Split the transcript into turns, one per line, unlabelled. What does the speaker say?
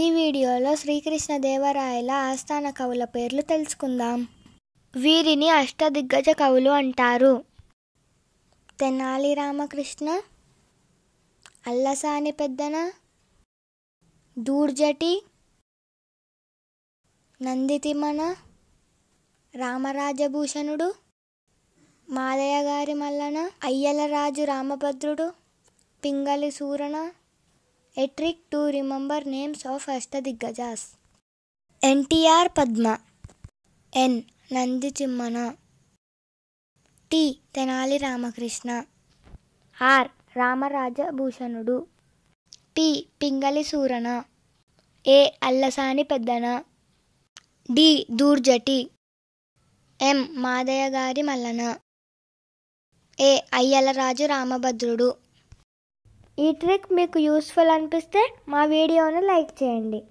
ఈ వీడియోలో శ్రీకృష్ణదేవరాయల ఆస్థాన కవుల పేర్లు తెలుసుకుందాం వీరిని అష్టదిగ్గజ కవులు అంటారు తెనాలి రామకృష్ణ అల్లసాని పెద్దన దూర్జటి నందితిమన రామరాజభూషణుడు మాదయ్య గారి మల్లన అయ్యలరాజు రామభద్రుడు పింగళి సూరణ ఏ trick to remember names of అష్టదిగ్గజాస్ NTR Padma N Nandi చిమ్మన T Tenali Ramakrishna are రామరాజభూషణుడు T Pingali సూరణ A Allasani Peddana D Dhurjati ఎం మాదయ్య గారి మల్లన ఏ అయ్యలరాజు రామభద్రుడు ఈ ట్రిక్ మీకు యూస్ఫుల్ అనిపిస్తే మా వీడియోను లైక్ చేయండి